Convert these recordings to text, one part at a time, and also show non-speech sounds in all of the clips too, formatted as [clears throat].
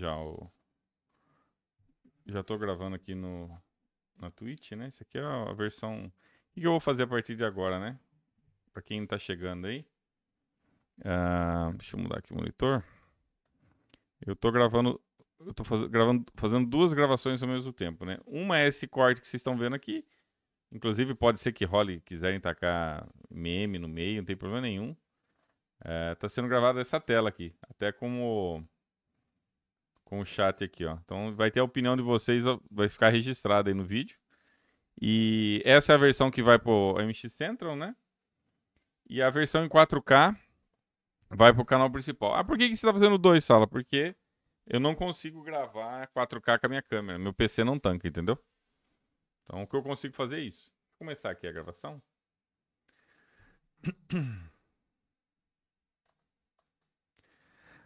já o. Já tô gravando aqui no na Twitch, né? Isso aqui é a versão. O que eu vou fazer a partir de agora, né? Para quem tá chegando aí. Uh, deixa eu mudar aqui o monitor. Eu tô gravando. Eu tô faz... gravando, fazendo duas gravações ao mesmo tempo, né? Uma é esse corte que vocês estão vendo aqui. Inclusive, pode ser que role, quiserem tacar meme no meio, não tem problema nenhum está ah, tá sendo gravada essa tela aqui. Até como com o chat aqui, ó. Então vai ter a opinião de vocês, vai ficar registrada aí no vídeo. E essa é a versão que vai pro MX Central, né? E a versão em 4K vai pro canal principal. Ah, por que, que você tá fazendo dois, Sala? Porque eu não consigo gravar 4K com a minha câmera. Meu PC não tanca, entendeu? Então o que eu consigo fazer é isso. Vou começar aqui a gravação. [clears throat]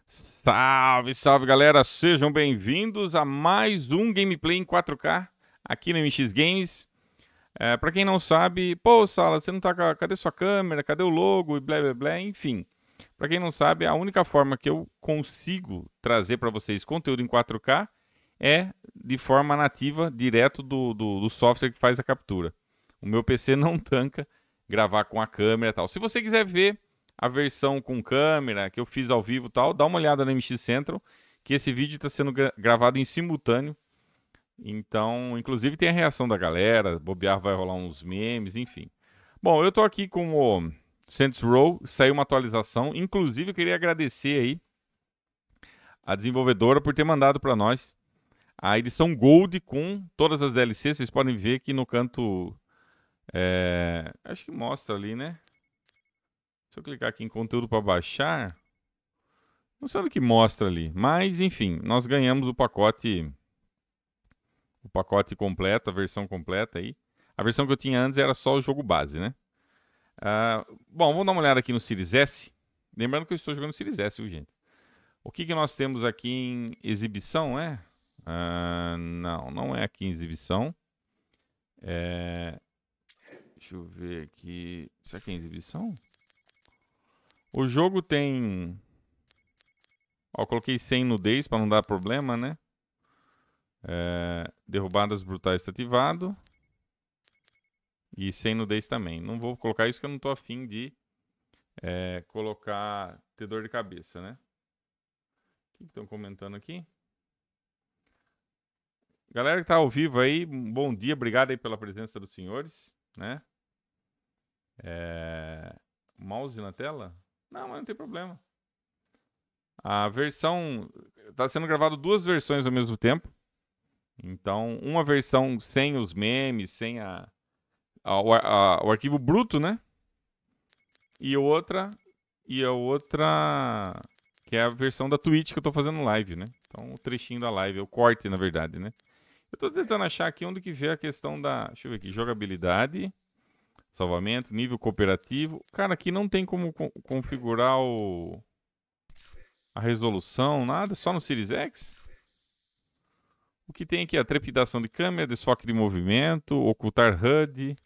Salve, salve galera, sejam bem-vindos a mais um gameplay em 4K aqui no MX Games. É, para quem não sabe, pô, Sala, você não tá com cadê sua câmera? Cadê o logo e blá blá blá, enfim. Para quem não sabe, a única forma que eu consigo trazer para vocês conteúdo em 4K é de forma nativa, direto do, do, do software que faz a captura. O meu PC não [laughs] tanca gravar com a câmera e tal. Se você quiser ver a versão com câmera que eu fiz ao vivo tal, dá uma olhada no MX Central, que esse vídeo está sendo gra gravado em simultâneo. Então, inclusive tem a reação da galera, bobear vai rolar uns memes, enfim. Bom, eu tô aqui com o Saints Row, saiu uma atualização, inclusive eu queria agradecer aí a desenvolvedora por ter mandado para nós a edição Gold com todas as DLCs, vocês podem ver aqui no canto, é... acho que mostra ali, né? Se eu clicar aqui em conteúdo para baixar, não sei o que mostra ali. Mas, enfim, nós ganhamos o pacote. O pacote completo, a versão completa aí. A versão que eu tinha antes era só o jogo base, né? Uh, bom, vamos dar uma olhada aqui no Series S. Lembrando que eu estou jogando Series S, viu, gente? O que, que nós temos aqui em exibição, é? Uh, não, não é aqui em exibição. É... Deixa eu ver aqui. Será que é em exibição? O jogo tem... Ó, eu coloquei 100 nudez para não dar problema, né? É... Derrubadas brutais está ativado. E 100 nudez também. Não vou colocar isso que eu não estou afim de é, colocar... ter dor de cabeça, né? O que estão comentando aqui? Galera que está ao vivo aí, bom dia, obrigado aí pela presença dos senhores, né? É... Mouse na tela? Não, mas não tem problema. A versão. Está sendo gravado duas versões ao mesmo tempo. Então, uma versão sem os memes, sem a, a, a o arquivo bruto, né? E outra. E a outra. Que é a versão da Twitch que eu estou fazendo live, né? Então, o trechinho da live, o corte, na verdade, né? Eu estou tentando achar aqui onde que vê a questão da. Deixa eu ver aqui, jogabilidade. Salvamento, nível cooperativo. Cara, aqui não tem como co configurar o... a resolução, nada, só no Series X. O que tem aqui? É a trepidação de câmera, desfoque de movimento, ocultar HUD,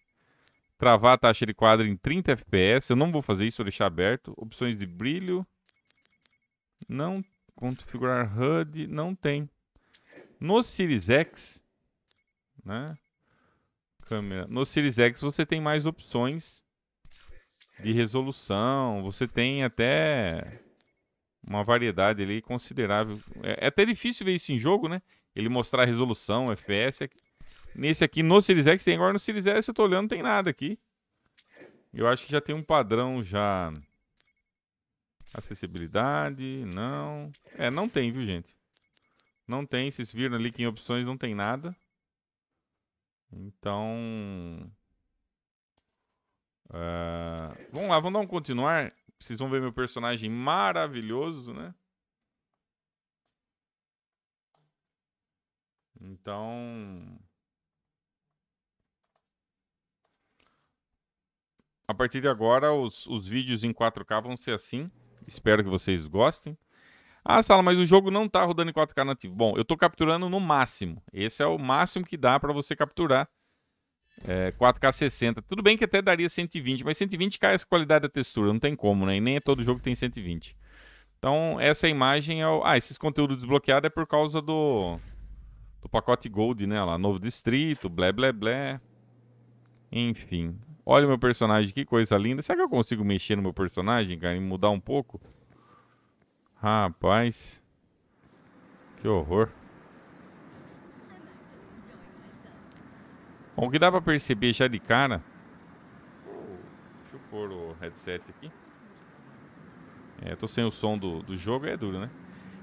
travar a taxa de quadro em 30 FPS. Eu não vou fazer isso, vou deixar aberto. Opções de brilho. Não configurar HUD, não tem. No Series X, né? câmera. No Series X você tem mais opções de resolução, você tem até uma variedade ali considerável. É, é até difícil ver isso em jogo, né? Ele mostrar a resolução, FPS. Nesse aqui, no Series X tem. Agora no Series S eu tô olhando, não tem nada aqui. Eu acho que já tem um padrão já... Acessibilidade, não... É, não tem, viu, gente? Não tem, vocês viram ali que em opções não tem nada. Então. É, vamos lá, vamos dar um continuar. Vocês vão ver meu personagem maravilhoso, né? Então. A partir de agora, os, os vídeos em 4K vão ser assim. Espero que vocês gostem. Ah, Sala, mas o jogo não está rodando em 4K nativo. Bom, eu estou capturando no máximo. Esse é o máximo que dá para você capturar é, 4K 60. Tudo bem que até daria 120, mas 120 cai é essa qualidade da textura, não tem como, né? E nem é todo jogo que tem 120. Então, essa imagem é o... Ah, esses conteúdos desbloqueados é por causa do... do pacote Gold, né? Lá, novo distrito, blé, blé, blé. Enfim. Olha o meu personagem, que coisa linda. Será que eu consigo mexer no meu personagem, cara, e mudar um pouco? Rapaz. Que horror. Bom, o que dá pra perceber já de cara... Deixa eu pôr o headset aqui. É, tô sem o som do, do jogo, é duro, né?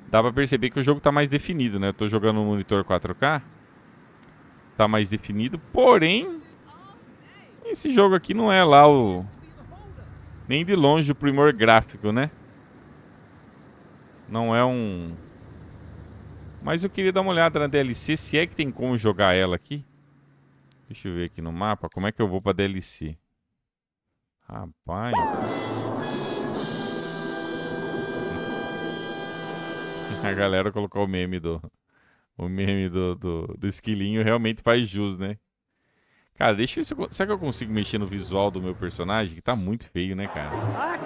Dá pra perceber que o jogo tá mais definido, né? Eu tô jogando no monitor 4K. Tá mais definido, porém... Esse jogo aqui não é lá o... Nem de longe o primor gráfico, né? Não é um... Mas eu queria dar uma olhada na DLC, se é que tem como jogar ela aqui. Deixa eu ver aqui no mapa, como é que eu vou pra DLC? Rapaz... [laughs] A galera colocou o meme do... O meme do, do, do esquilinho realmente faz jus, né? Cara, deixa eu ver se eu, será que eu consigo mexer no visual do meu personagem, que tá muito feio, né, cara? Ah,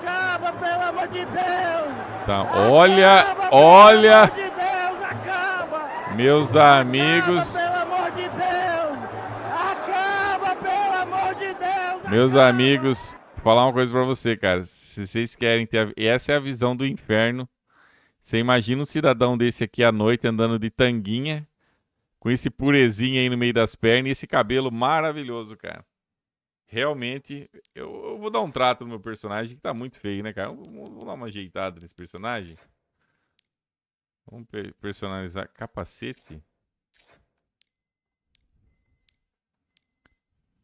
pelo amor de Deus! Tá, olha, acaba, olha! Pelo amor de Deus, acaba! Meus amigos. Acaba, pelo amor de Deus! Acaba, pelo amor de Deus! Meus acaba. amigos, vou falar uma coisa pra você, cara. Se vocês querem ter. A... Essa é a visão do inferno. Você imagina um cidadão desse aqui à noite andando de tanguinha, com esse purezinho aí no meio das pernas e esse cabelo maravilhoso, cara realmente, eu, eu, vou dar um trato no meu personagem, que tá muito feio, né, cara? Vamos dar uma ajeitada nesse personagem. Vamos personalizar capacete.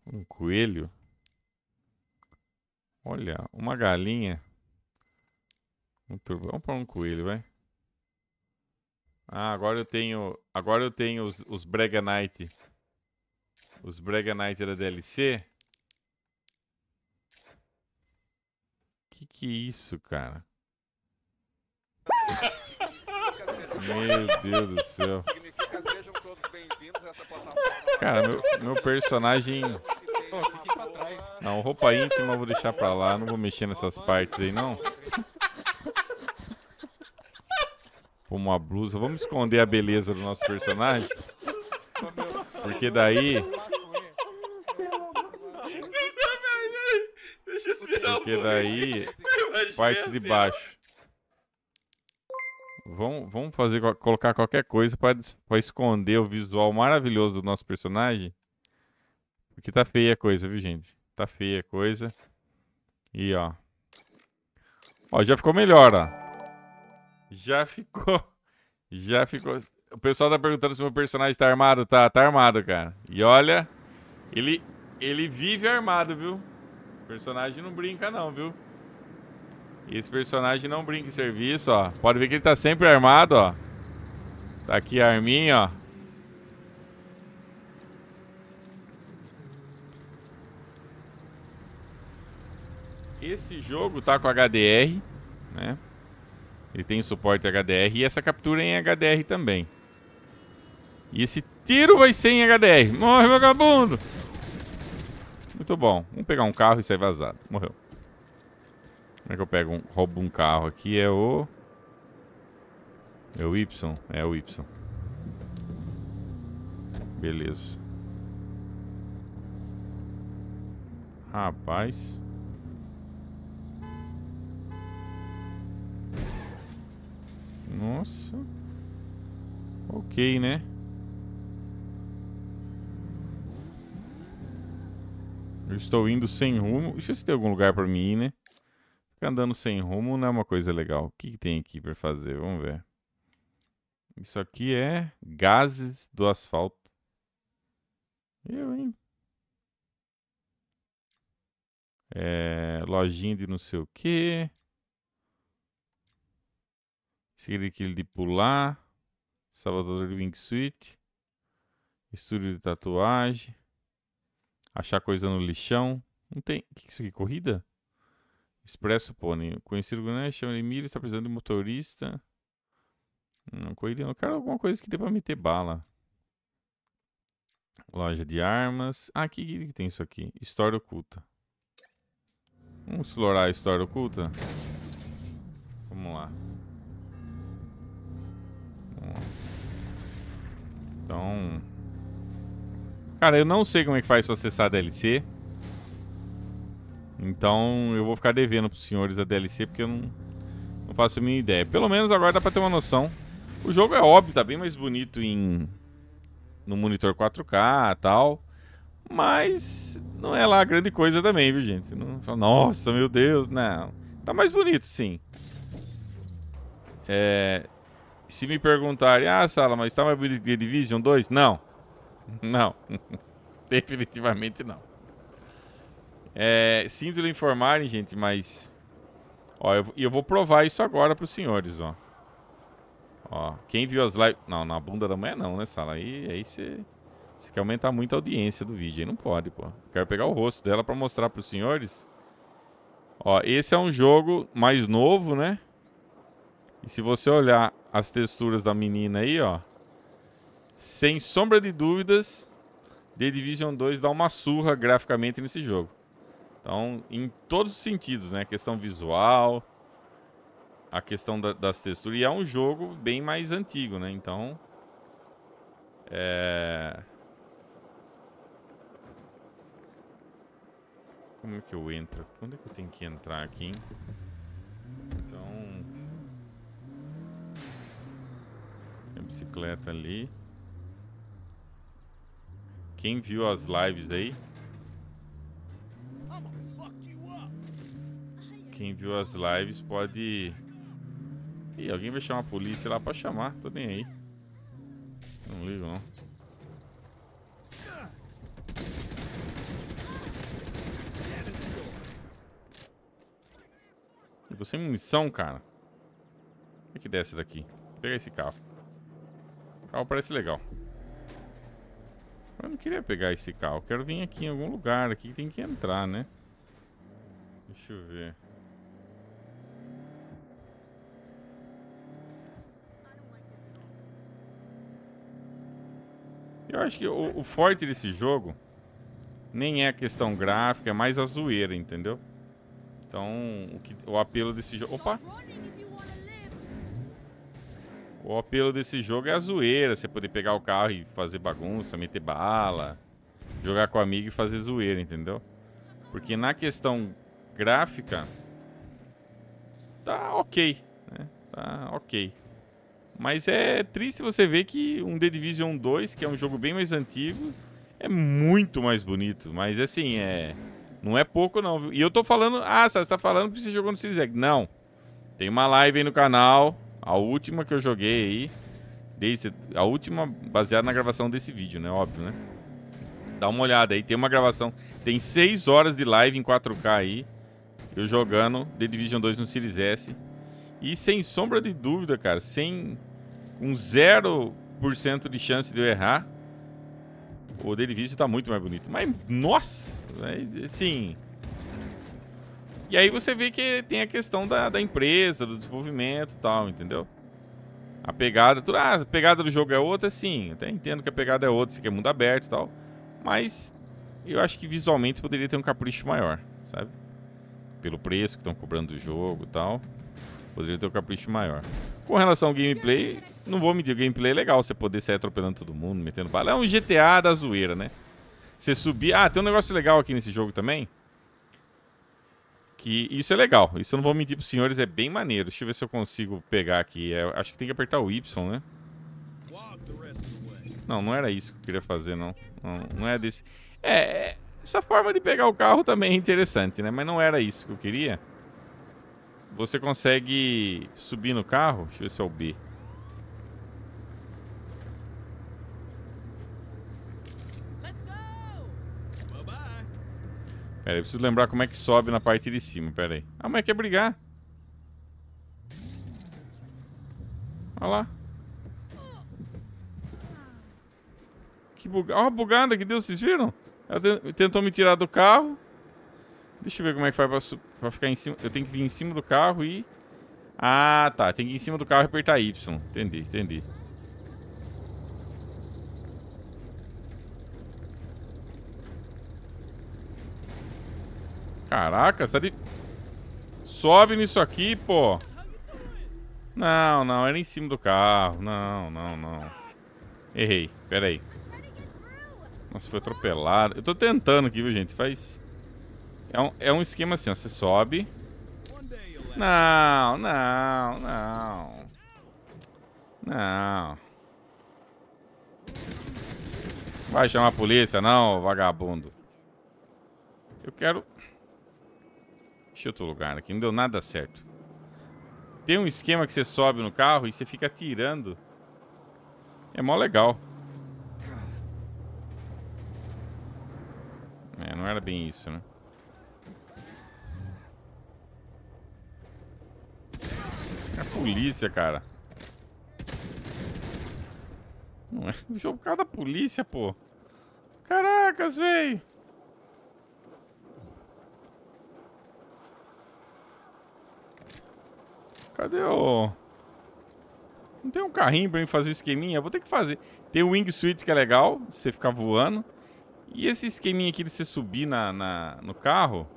Um coelho. Olha, uma galinha. Um turbo. Vamos para um coelho, vai. Ah, agora eu tenho, agora eu tenho os, os Brega Knight. Os Brega Knight da DLC. Que que é isso, cara? [laughs] meu Deus do céu. sejam todos bem-vindos a essa plataforma. Cara, meu, meu personagem. Não, roupa íntima eu vou deixar pra lá, não vou mexer nessas partes aí, não. Pô, uma blusa. Vamos esconder a beleza do nosso personagem? Porque daí Porque daí. [laughs] Parte de assim, baixo. Vamos, vamos fazer, colocar qualquer coisa para esconder o visual maravilhoso do nosso personagem. Porque tá feia a coisa, viu, gente? Tá feia a coisa. E, ó. Ó, já ficou melhor, ó. Já ficou. [laughs] Já ficou. O pessoal tá perguntando se meu personagem tá armado. Tá, tá armado, cara. E olha, ele, ele vive armado, viu? O personagem não brinca não, viu? Esse personagem não brinca em serviço, ó. Pode ver que ele tá sempre armado, ó. Tá aqui a arminha, ó. Esse jogo tá com HDR, né? Ele tem suporte HDR e essa captura é em HDR também. E esse tiro vai ser em HDR. Morre, vagabundo! muito bom. Vamos pegar um carro e sair vazado. Morreu. Como é que eu pego um, roubo um carro aqui? É o... É o Y. É o Y. Beleza. Rapaz... Nossa. Ok, né? Eu estou indo sem rumo. Deixa eu ver se tem algum lugar para mim ir, né? Ficar andando sem rumo não é uma coisa legal. O que, que tem aqui para fazer? Vamos ver. Isso aqui é gases do asfalto. Eu, hein? É, lojinha de não sei o que. Seguir aquele de pular. Salvador de Suite. Estúdio de tatuagem achar coisa no lixão. Não tem. O que é isso aqui? Corrida? Expresso pônei. Conhecido né? chama ele milha, está precisando de motorista. Não, corrida. Eu quero alguma coisa que dê para meter bala. Loja de armas. Ah, aqui que tem isso aqui? História oculta. Vamos explorar a história oculta? Vamos lá. Então. Cara, eu não sei como é que faz pra acessar a DLC. Então eu vou ficar devendo pros senhores a DLC, porque eu não, não faço a minha ideia. Pelo menos agora dá pra ter uma noção. O jogo é óbvio, tá bem mais bonito em no monitor 4K e tal. Mas não é lá grande coisa também, viu, gente? Não, Nossa, meu Deus, não. Tá mais bonito, sim. É, se me perguntarem, ah, Sala, mas tá mais bonito que The Division 2? Não. Não. [laughs] Definitivamente não. É, sinto lhe informarem, gente, mas... Ó, eu, eu vou provar isso agora pros senhores, ó. Ó, quem viu as lives... Não, na bunda da manhã não, né, Sala? aí você... Você quer aumentar muito a audiência do vídeo, aí não pode, pô. Quero pegar o rosto dela pra mostrar pros senhores. Ó, esse é um jogo mais novo, né? E se você olhar as texturas da menina aí, ó sem sombra de dúvidas, The Division 2 dá uma surra graficamente nesse jogo. Então, em todos os sentidos, né? A questão visual, a questão da, das texturas. E é um jogo bem mais antigo, né? Então, é... Como é que eu entro? Onde é que eu tenho que entrar aqui, hein? Então... A bicicleta ali. Quem viu as lives aí? Quem viu as lives pode... Ih, alguém vai chamar a polícia lá pra chamar. Tô nem aí. Não ligo, não. Eu tô sem munição, cara. Como é que desce daqui? Vou pegar esse carro. O carro parece legal. Eu não queria pegar esse carro. Quero vir aqui em algum lugar. Aqui tem que entrar, né? Deixa eu ver. Eu acho que o, o forte desse jogo nem é a questão gráfica, é mais a zoeira, entendeu? Então, o, que, o apelo desse jogo... Opa! O apelo desse jogo é a zoeira, você poder pegar o carro e fazer bagunça, meter bala, jogar com amigo e fazer zoeira, entendeu? Porque na questão gráfica, tá ok, né? Tá ok. Mas é triste você ver que um The Division 2, que é um jogo bem mais antigo, é muito mais bonito. Mas assim, é. Não é pouco, não. E eu tô falando. Ah, você tá falando que você jogou no Series X. Não. Tem uma live aí no canal a última que eu joguei aí, desse a última baseada na gravação desse vídeo, né? Óbvio, né? Dá uma olhada aí, tem uma gravação. Tem 6 horas de live em 4K aí, eu jogando The Division 2 no Series S. E sem sombra de dúvida, cara, sem um 0% de chance de eu errar, o The Division tá muito mais bonito. Mas, nossa! Sim e aí você vê que tem a questão da, da empresa, do desenvolvimento e tal, entendeu? A pegada, tudo, ah, a pegada do jogo é outra, sim. Até entendo que a pegada é outra, isso aqui é mundo aberto e tal. Mas eu acho que visualmente poderia ter um capricho maior, sabe? Pelo preço que estão cobrando do jogo e tal. Poderia ter um capricho maior. Com relação ao gameplay, não vou medir. O gameplay é legal, você poder sair atropelando todo mundo, metendo bala. É um GTA da zoeira, né? Você subir... Ah, tem um negócio legal aqui nesse jogo também que isso é legal. Isso eu não vou mentir pros senhores, é bem maneiro. Deixa eu ver se eu consigo pegar aqui. É, acho que tem que apertar o Y, né? Não, não era isso que eu queria fazer, não. Não, não é desse. É, essa forma de pegar o carro também é interessante, né? Mas não era isso que eu queria. Você consegue subir no carro? Deixa eu ver se é o B. Pera aí, preciso lembrar como é que sobe na parte de cima, pera aí. Ah, mas é quer é brigar. Olha lá. Que bugada. Olha a bugada que deu, vocês viram? Ela tentou me tirar do carro. Deixa eu ver como é que faz pra, pra, ficar em cima. Eu tenho que vir em cima do carro e... Ah, tá. Tem que ir em cima do carro e apertar Y. Entendi, entendi. Caraca, sai de... Sobe nisso aqui, pô. Não, não, era em cima do carro. Não, não, não. Errei, pera aí. Nossa, foi atropelado. Eu tô tentando aqui, viu, gente? Faz... É um, é um esquema assim, ó. Você sobe. Não, não, não. Não. Vai chamar a polícia, não, vagabundo. Eu quero Deixa outro lugar aqui. Não deu nada certo. Tem um esquema que você sobe no carro e você fica tirando. É mó legal. É, não era bem isso, né? É a polícia, cara. Não é [laughs] o jogo é por causa da polícia, pô. Caracas, velho. Cadê o... Não tem um carrinho pra mim fazer o esqueminha? Vou ter que fazer. Tem o wingsuit que é legal, você ficar voando. E esse esqueminha aqui de você subir na, na, no carro...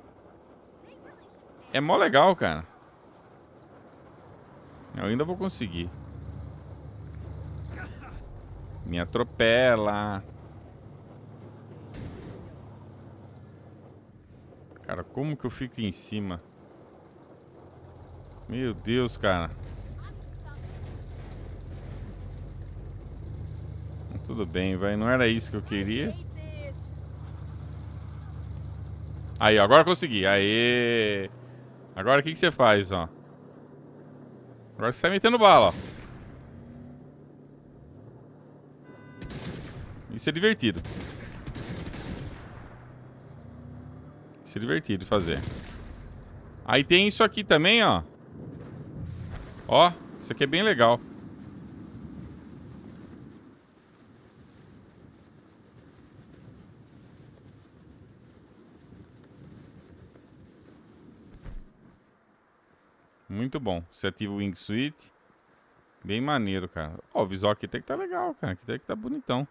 É mó legal, cara. Eu ainda vou conseguir. Me atropela. Cara, como que eu fico em cima? Meu Deus, cara. Tudo bem, vai. Não era isso que eu queria. Aí, agora consegui. Aê! Agora o que, que você faz, ó? Agora você sai metendo bala, ó. Isso é divertido. Isso é divertido fazer. Aí tem isso aqui também, ó. Ó, isso aqui é bem legal. Muito bom. Você ativa o wing suite Bem maneiro, cara. Ó, o visual aqui tem que tá legal, cara. Aqui tem que tá bonitão.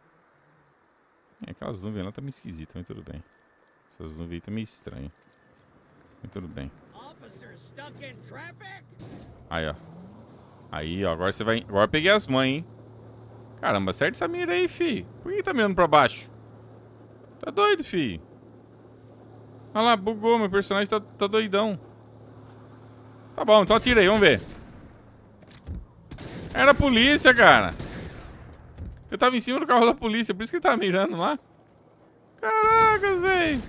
É, aquelas nuvens lá tá meio esquisita, mas tudo bem. Essas nuvens aí tá meio estranho. Mas tudo bem. Aí, ó. Aí, ó, agora você vai... Agora eu peguei as mães, hein? Caramba, acerta essa mira aí, fi. Por que tá mirando pra baixo? Tá doido, fi. Olha lá, bugou. Meu personagem tá, tá doidão. Tá bom, então atira aí, vamos ver. Era a polícia, cara. Eu tava em cima do carro da polícia, por isso que ele tava tá mirando lá. Caracas, velho.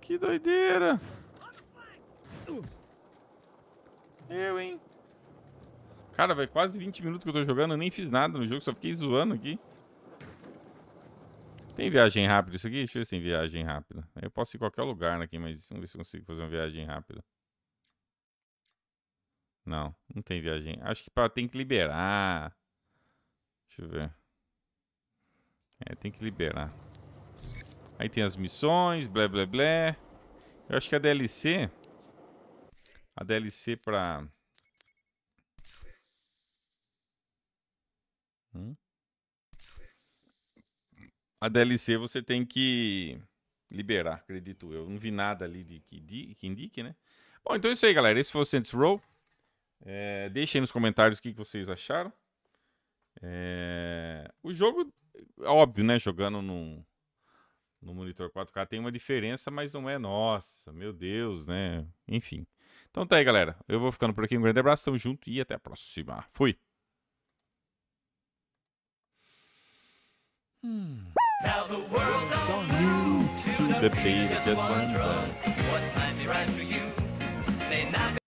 Que doideira. Eu, hein? Cara, vai quase 20 minutos que eu tô jogando, eu nem fiz nada no jogo, só fiquei zoando aqui. Tem viagem rápida isso aqui? Deixa eu ver se tem viagem rápida. Eu posso ir em qualquer lugar aqui, mas vamos ver se consigo fazer uma viagem rápida. Não, não tem viagem. Acho que pra, tem que liberar. Deixa eu ver. É, tem que liberar. Aí tem as missões, blé blé blé. Eu acho que a DLC a DLC pra... Hum? A DLC você tem que liberar, acredito eu. Não vi nada ali de que, de, que indique, né? Bom, então é isso aí, galera. Esse foi o Saints Row. É, deixem nos comentários o que, que vocês acharam. É... O jogo, óbvio, né? Jogando no no monitor 4K tem uma diferença, mas não é nossa, meu Deus, né? Enfim. Então tá aí, galera. Eu vou ficando por aqui. Um grande abraço, tamo junto e até a próxima. Fui! Hmm.